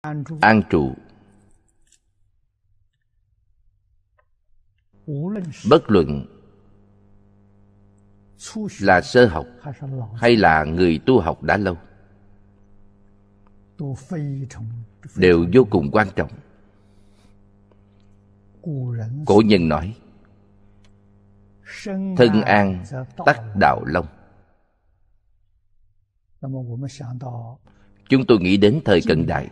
an trụ bất luận là sơ học hay là người tu học đã lâu đều vô cùng quan trọng cổ nhân nói thân an tắc đạo long chúng tôi nghĩ đến thời cận đại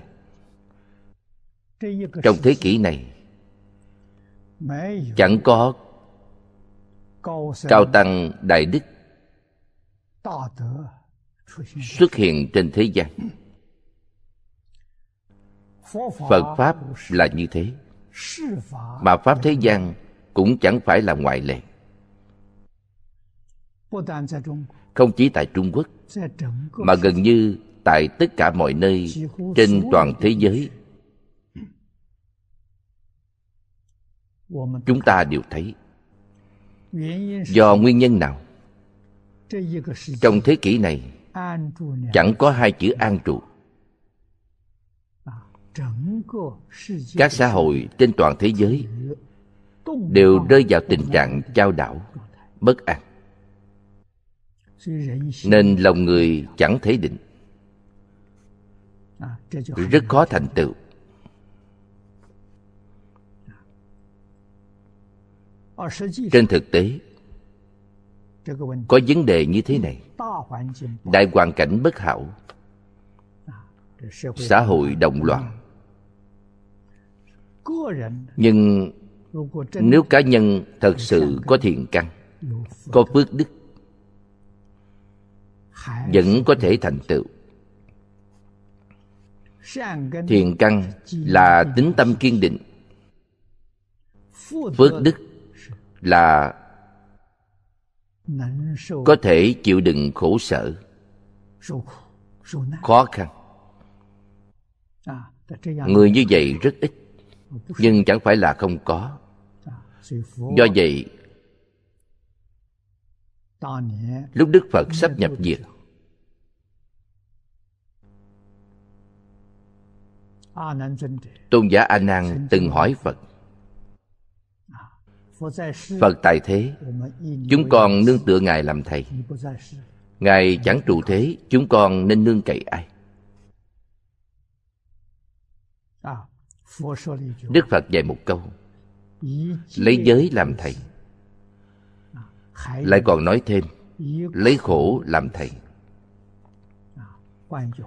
trong thế kỷ này chẳng có cao tăng đại đức xuất hiện trên thế gian phật pháp là như thế mà pháp thế gian cũng chẳng phải là ngoại lệ không chỉ tại trung quốc mà gần như tại tất cả mọi nơi trên toàn thế giới chúng ta đều thấy do nguyên nhân nào trong thế kỷ này chẳng có hai chữ an trụ các xã hội trên toàn thế giới đều rơi vào tình trạng trao đảo bất an nên lòng người chẳng thể định rất khó thành tựu trên thực tế có vấn đề như thế này đại hoàn cảnh bất hảo xã hội động loạn nhưng nếu cá nhân thật sự có thiền căn có phước đức vẫn có thể thành tựu thiền căn là tính tâm kiên định phước đức là có thể chịu đựng khổ sở khó khăn người như vậy rất ít nhưng chẳng phải là không có do vậy lúc đức phật sắp nhập diệt tôn giả a nan từng hỏi phật phật tài thế chúng con nương tựa ngài làm thầy ngài chẳng trụ thế chúng con nên nương cậy ai đức phật dạy một câu lấy giới làm thầy lại còn nói thêm lấy khổ làm thầy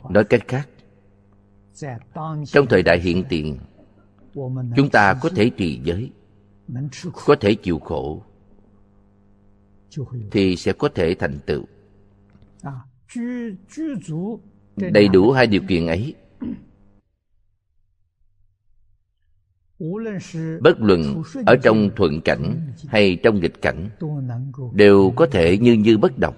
nói cách khác trong thời đại hiện tiền chúng ta có thể trì giới có thể chịu khổ thì sẽ có thể thành tựu đầy đủ hai điều kiện ấy bất luận ở trong thuận cảnh hay trong nghịch cảnh đều có thể như như bất động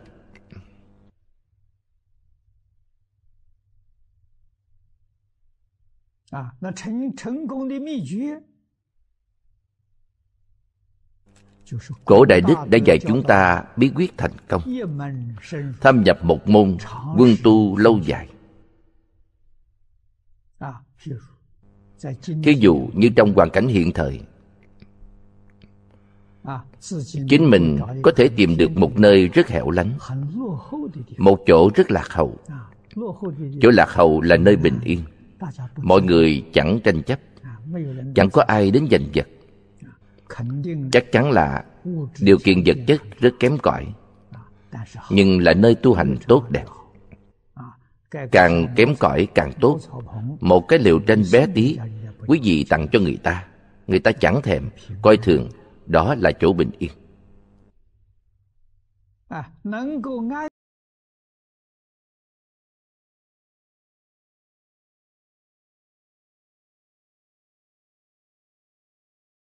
à, cổ đại đức đã dạy chúng ta bí quyết thành công thâm nhập một môn quân tu lâu dài thí dụ như trong hoàn cảnh hiện thời chính mình có thể tìm được một nơi rất hẻo lánh một chỗ rất lạc hậu chỗ lạc hậu là nơi bình yên mọi người chẳng tranh chấp chẳng có ai đến giành giật chắc chắn là điều kiện vật chất rất kém cỏi nhưng là nơi tu hành tốt đẹp càng kém cỏi càng tốt một cái liệu tranh bé tí quý vị tặng cho người ta người ta chẳng thèm coi thường đó là chỗ bình yên